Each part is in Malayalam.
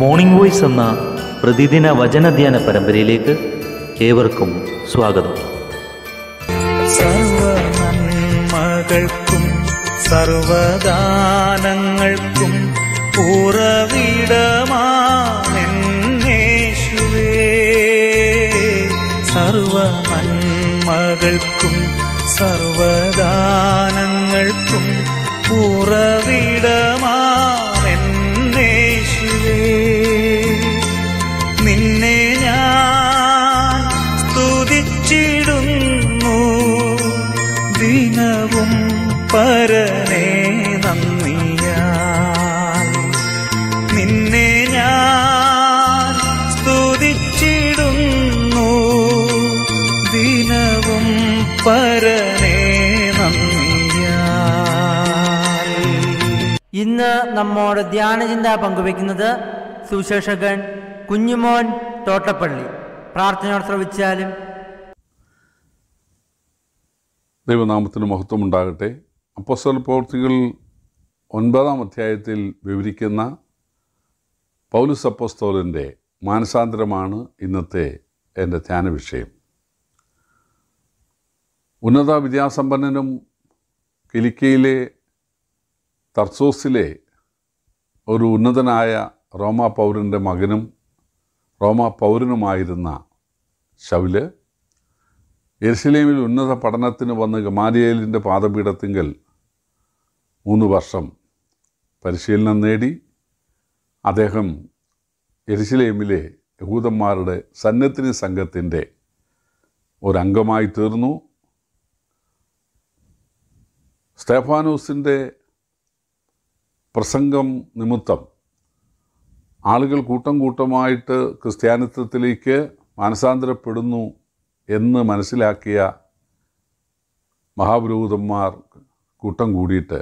മോർണിംഗ് വോയിസ് എന്ന പ്രതിദിന വചനധ്യാന പരമ്പരയിലേക്ക് ഏവർക്കും സ്വാഗതം സർവനന്മകൾക്കും സർവദാനങ്ങൾക്കും ഉറവിടമാണെന്നേശുവേ സർവനന്മകൾക്കും സർവദാനങ്ങൾക്കും ഉറവിടമാണ് ഇന്ന് നമ്മോട് ധ്യാനചിന്ത പങ്കുവയ്ക്കുന്നത് സുശേഷകൻ കുഞ്ഞുമോൻ തോട്ടപ്പള്ളി പ്രാർത്ഥനയോട് ശ്രവിച്ചാലും ദൈവനാമത്തിന് മഹത്വം ഉണ്ടാകട്ടെ അപ്പസ്വൽ പ്രവൃത്തികൾ ഒൻപതാം അധ്യായത്തിൽ വിവരിക്കുന്ന പൗലുസ് മാനസാന്തരമാണ് ഇന്നത്തെ എൻ്റെ ധ്യാന വിഷയം ഉന്നത വിദ്യാസമ്പന്നനും കിലിക്കയിലെ തർസോസിലെ ഒരു ഉന്നതനായ റോമ പൗരൻ്റെ മകനും റോമ പൗരനുമായിരുന്ന ഷൗല് എരുസലേമിൽ ഉന്നത പഠനത്തിന് വന്ന് ഗമാലിയേലിൻ്റെ പാദപീഠത്തിങ്കൽ മൂന്ന് വർഷം പരിശീലനം നേടി അദ്ദേഹം എരുസലേമിലെ യഹൂദന്മാരുടെ സന്നദ്ധിനി സംഘത്തിൻ്റെ ഒരംഗമായി തീർന്നു സ്റ്റേഫാനൂസിൻ്റെ പ്രസംഗം നിമിത്തം ആളുകൾ കൂട്ടം കൂട്ടമായിട്ട് ക്രിസ്ത്യാനിത്വത്തിലേക്ക് മാനസാന്തരപ്പെടുന്നു എന്ന് മനസ്സിലാക്കിയ മഹാപുരോഹിതന്മാർ കൂട്ടം കൂടിയിട്ട്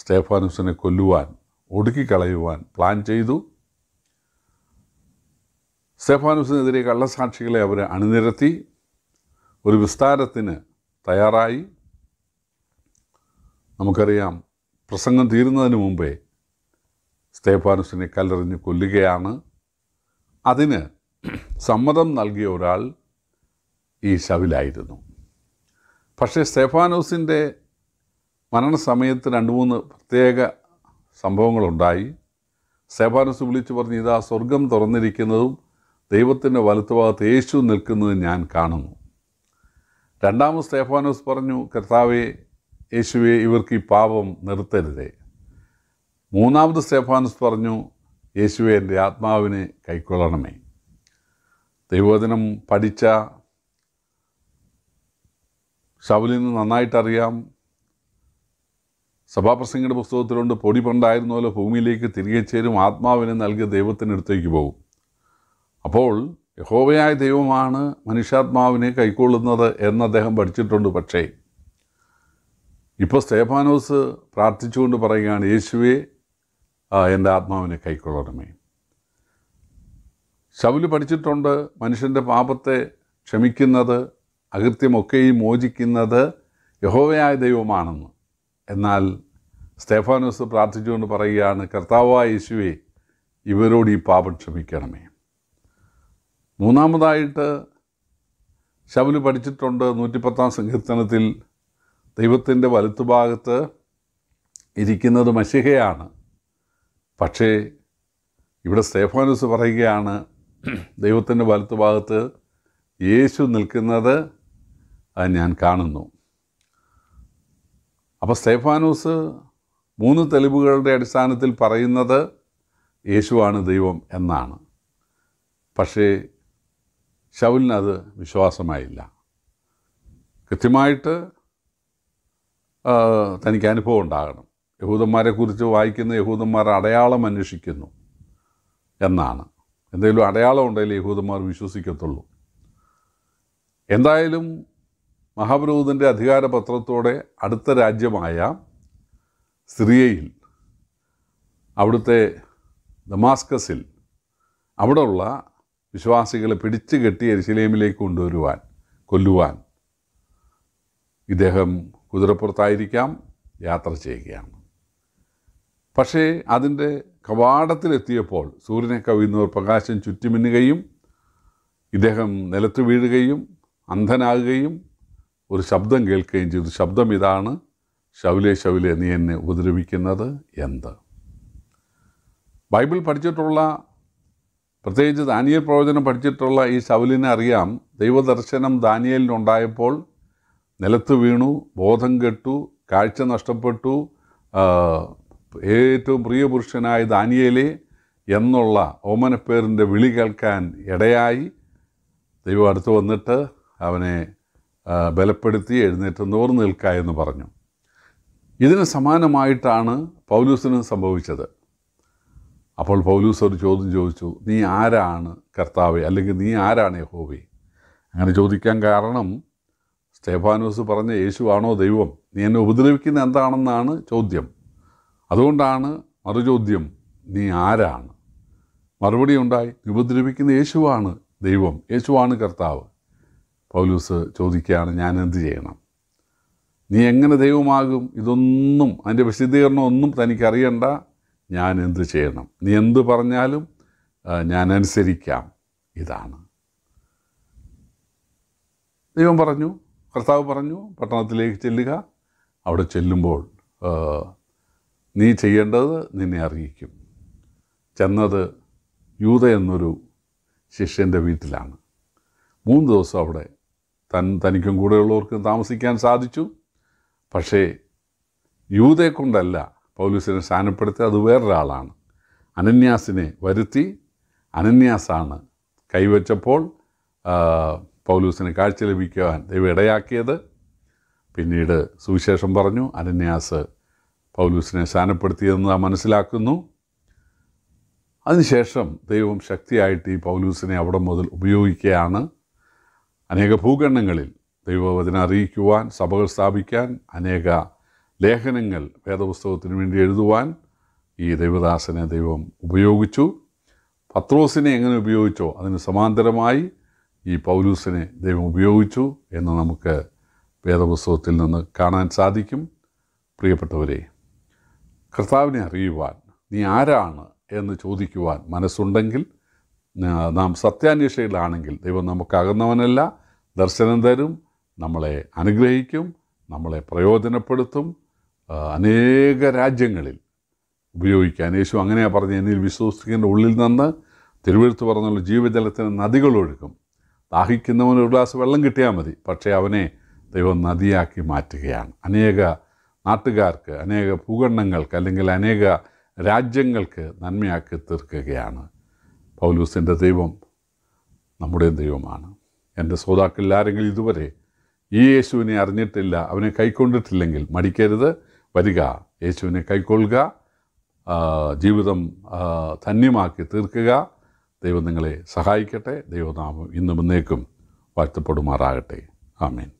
സ്റ്റേഫാനുസിനെ കൊല്ലുവാൻ ഒടുക്കിക്കളയുവാൻ പ്ലാൻ ചെയ്തു സ്റ്റേഫാനുസിനെതിരെ കള്ളസാക്ഷികളെ അവർ അണിനിരത്തി ഒരു വിസ്താരത്തിന് തയ്യാറായി നമുക്കറിയാം പ്രസംഗം തീരുന്നതിന് മുമ്പേ സ്തേഫാനുസിനെ കല്ലെറിഞ്ഞ് കൊല്ലുകയാണ് അതിന് സമ്മതം നൽകിയ ഒരാൾ ഈ ശവിലായിരുന്നു പക്ഷേ സ്തേഫാനോസിൻ്റെ മരണസമയത്ത് രണ്ട് മൂന്ന് പ്രത്യേക സംഭവങ്ങളുണ്ടായി സ്തേഫാനോസ് വിളിച്ചു പറഞ്ഞു ഇതാ സ്വർഗം തുറന്നിരിക്കുന്നതും ദൈവത്തിൻ്റെ വലുത്തുഭാഗത്ത് യേശു നിൽക്കുന്നത് ഞാൻ കാണുന്നു രണ്ടാമത് സ്തേഫാനോസ് പറഞ്ഞു കർത്താവെ യേശുവെ ഇവർക്ക് ഈ പാപം നിർത്തരുതേ മൂന്നാമത് സ്റ്റേഫാനസ് പറഞ്ഞു യേശുവെ എൻ്റെ ആത്മാവിനെ കൈക്കൊള്ളണമേ ദൈവവചനം പഠിച്ച ഷവലിന് നന്നായിട്ടറിയാം സഭാപ്രസംഗിയുടെ പുസ്തകത്തിലുണ്ട് പൊടി പണ്ടായിരുന്നു പോലെ ഭൂമിയിലേക്ക് തിരികെ ചേരും ആത്മാവിനെ നൽകിയ ദൈവത്തിനടുത്തേക്ക് പോകും അപ്പോൾ യഹോവയായ ദൈവമാണ് മനുഷ്യാത്മാവിനെ കൈക്കൊള്ളുന്നത് എന്ന് അദ്ദേഹം പഠിച്ചിട്ടുണ്ട് പക്ഷേ ഇപ്പോൾ സ്റ്റേഫാനോസ് പ്രാർത്ഥിച്ചുകൊണ്ട് പറയുകയാണ് യേശുവെ എൻ്റെ ആത്മാവിനെ കൈക്കൊള്ളണമേ ശൗല് പഠിച്ചിട്ടുണ്ട് മനുഷ്യൻ്റെ പാപത്തെ ക്ഷമിക്കുന്നത് അകൃത്യമൊക്കെയും മോചിക്കുന്നത് യഹോവയായ ദൈവമാണെന്ന് എന്നാൽ സ്റ്റേഫാനോസ് പ്രാർത്ഥിച്ചുകൊണ്ട് പറയുകയാണ് കർത്താവായ യേശുവെ ഇവരോട് ഈ പാപം ക്ഷമിക്കണമേ മൂന്നാമതായിട്ട് ശബല് പഠിച്ചിട്ടുണ്ട് നൂറ്റിപ്പത്താം സങ്കീർത്തനത്തിൽ ദൈവത്തിൻ്റെ വലത്തുഭാഗത്ത് ഇരിക്കുന്നത് മഷിഹയാണ് പക്ഷേ ഇവിടെ സ്റ്റേഫാനോസ് പറയുകയാണ് ദൈവത്തിൻ്റെ വലത്തുഭാഗത്ത് യേശു നിൽക്കുന്നത് ഞാൻ കാണുന്നു അപ്പോൾ സ്റ്റേഫാനൂസ് മൂന്ന് തെളിവുകളുടെ അടിസ്ഥാനത്തിൽ പറയുന്നത് യേശുവാണ് ദൈവം എന്നാണ് പക്ഷേ ഷൗലിനത് വിശ്വാസമായില്ല കൃത്യമായിട്ട് തനിക്ക് അനുഭവം ഉണ്ടാകണം യഹൂദന്മാരെക്കുറിച്ച് വായിക്കുന്ന യഹൂദന്മാർ അടയാളം അന്വേഷിക്കുന്നു എന്നാണ് എന്തെങ്കിലും അടയാളം ഉണ്ടെങ്കിൽ യഹൂദന്മാർ വിശ്വസിക്കത്തുള്ളൂ എന്തായാലും മഹാപുരോഹിതൻ്റെ അധികാരപത്രത്തോടെ അടുത്ത രാജ്യമായ സിറിയയിൽ അവിടുത്തെ ദമാസ്കസിൽ അവിടെയുള്ള വിശ്വാസികളെ പിടിച്ചു കെട്ടി എരിശിലേമിലേക്ക് കൊണ്ടുവരുവാൻ കൊല്ലുവാൻ ഇദ്ദേഹം കുതിരപ്പുറത്തായിരിക്കാം യാത്ര ചെയ്യുകയാണ് പക്ഷേ അതിൻ്റെ കവാടത്തിലെത്തിയപ്പോൾ സൂര്യനെ കവിയുന്നവർ പ്രകാശം ചുറ്റിമിന്നുകയും ഇദ്ദേഹം നിലത്ത് വീഴുകയും അന്ധനാകുകയും ഒരു ശബ്ദം കേൾക്കുകയും ചെയ്തു ശബ്ദം ഇതാണ് ശൗലെ ശൗലെ നീ എന്നെ ഉപദ്രവിക്കുന്നത് എന്ത് ബൈബിൾ പഠിച്ചിട്ടുള്ള പ്രത്യേകിച്ച് ദാനിയൽ പ്രവചനം പഠിച്ചിട്ടുള്ള ഈ ശൗലിനെ അറിയാം ദൈവദർശനം ദാനിയലിനുണ്ടായപ്പോൾ നിലത്ത് വീണു ബോധം കെട്ടു കാഴ്ച നഷ്ടപ്പെട്ടു ഏറ്റവും പ്രിയപുരുഷനായ ദാനിയേലേ എന്നുള്ള ഓമനപ്പേറിൻ്റെ വിളി കേൾക്കാൻ ഇടയായി ദൈവം അടുത്ത് വന്നിട്ട് അവനെ ബലപ്പെടുത്തി എഴുന്നേറ്റ് നോർ നിൽക്ക എന്ന് പറഞ്ഞു ഇതിന് സമാനമായിട്ടാണ് പൗലൂസിന് സംഭവിച്ചത് അപ്പോൾ പൗലൂസ് ഒരു ചോദ്യം ചോദിച്ചു നീ ആരാണ് കർത്താവെ അല്ലെങ്കിൽ നീ ആരാണ് യഹോവേ അങ്ങനെ ചോദിക്കാൻ കാരണം സ്റ്റേഫാനോസ് പറഞ്ഞ യേശുവാണോ ദൈവം നീ എന്നെ ഉപദ്രവിക്കുന്ന എന്താണെന്നാണ് ചോദ്യം അതുകൊണ്ടാണ് മറുചോദ്യം നീ ആരാണ് മറുപടി ഉണ്ടായി ഉപദ്രവിക്കുന്ന യേശുവാണ് ദൈവം യേശുവാണ് കർത്താവ് പൗലൂസ് ചോദിക്കുകയാണ് ഞാൻ എന്ത് ചെയ്യണം നീ എങ്ങനെ ദൈവമാകും ഇതൊന്നും അതിൻ്റെ വിശദീകരണം ഒന്നും തനിക്കറിയണ്ട ഞാൻ എന്ത് ചെയ്യണം നീ എന്ത് പറഞ്ഞാലും ഞാൻ അനുസരിക്കാം ഇതാണ് ദൈവം പറഞ്ഞു കർത്താവ് പറഞ്ഞു പട്ടണത്തിലേക്ക് ചെല്ലുക അവിടെ ചെല്ലുമ്പോൾ നീ ചെയ്യേണ്ടത് നിന്നെ അറിയിക്കും ചെന്നത് യൂത എന്നൊരു ശിഷ്യൻ്റെ വീട്ടിലാണ് മൂന്ന് ദിവസം അവിടെ തൻ തനിക്കും കൂടെയുള്ളവർക്കും താമസിക്കാൻ സാധിച്ചു പക്ഷേ യൂതയെ കൊണ്ടല്ല പൗലൂസിനെ സ്ഥാനപ്പെടുത്തി അത് വേറൊരാളാണ് അനന്യാസിനെ വരുത്തി അനന്യാസാണ് കൈവച്ചപ്പോൾ പൗലൂസിന് കാഴ്ച ലഭിക്കുവാൻ ദൈവം ഇടയാക്കിയത് പിന്നീട് സുവിശേഷം പറഞ്ഞു അനന്യാസ് പൗലൂസിനെ ശാനപ്പെടുത്തിയെന്ന് നാം മനസ്സിലാക്കുന്നു അതിനുശേഷം ദൈവം ശക്തിയായിട്ട് ഈ പൗലൂസിനെ അവിടെ മുതൽ ഉപയോഗിക്കുകയാണ് അനേക ഭൂഖണ്ഡങ്ങളിൽ ദൈവവചനം അറിയിക്കുവാൻ സഭകൾ സ്ഥാപിക്കാൻ അനേക ലേഖനങ്ങൾ വേദപുസ്തകത്തിന് വേണ്ടി എഴുതുവാൻ ഈ ദൈവദാസനെ ദൈവം ഉപയോഗിച്ചു പത്രോസിനെ എങ്ങനെ ഉപയോഗിച്ചോ അതിന് സമാന്തരമായി ഈ പൗലൂസിനെ ദൈവം ഉപയോഗിച്ചു എന്ന് നമുക്ക് വേദപുസ്തകത്തിൽ നിന്ന് കാണാൻ സാധിക്കും പ്രിയപ്പെട്ടവരെ കർത്താവിനെ അറിയുവാൻ നീ ആരാണ് എന്ന് ചോദിക്കുവാൻ മനസ്സുണ്ടെങ്കിൽ നാം സത്യാന്വേഷയിലാണെങ്കിൽ ദൈവം നമുക്ക് ദർശനം തരും നമ്മളെ അനുഗ്രഹിക്കും നമ്മളെ പ്രയോജനപ്പെടുത്തും അനേക രാജ്യങ്ങളിൽ ഉപയോഗിക്കാൻ യേശു അങ്ങനെയാണ് പറഞ്ഞത് എന്നിൽ വിശ്വസിക്കേണ്ട ഉള്ളിൽ നിന്ന് തിരുവഴുത്ത് പറഞ്ഞുള്ള ജീവജലത്തിന് നദികൾ ഒഴുകും ദാഹിക്കുന്നവന് ഒരു ഗ്ലാസ് വെള്ളം കിട്ടിയാൽ മതി പക്ഷേ അവനെ ദൈവം നദിയാക്കി മാറ്റുകയാണ് അനേക നാട്ടുകാർക്ക് അനേക ഭൂഖണ്ഡങ്ങൾക്ക് അല്ലെങ്കിൽ അനേക രാജ്യങ്ങൾക്ക് നന്മയാക്കി തീർക്കുകയാണ് പൗലൂസിൻ്റെ ദൈവം നമ്മുടെ ദൈവമാണ് എൻ്റെ ശ്രോതാക്കളിൽ ആരെങ്കിലും ഇതുവരെ ഈ യേശുവിനെ അറിഞ്ഞിട്ടില്ല അവനെ കൈക്കൊണ്ടിട്ടില്ലെങ്കിൽ മടിക്കരുത് വരിക യേശുവിനെ കൈക്കൊള്ളുക ജീവിതം ധന്യമാക്കി തീർക്കുക ദൈവം നിങ്ങളെ സഹായിക്കട്ടെ ദൈവനാമം ഇന്നും ഇന്നേക്കും വാഴ്ത്തപ്പെടുമാറാകട്ടെ ആമീൻ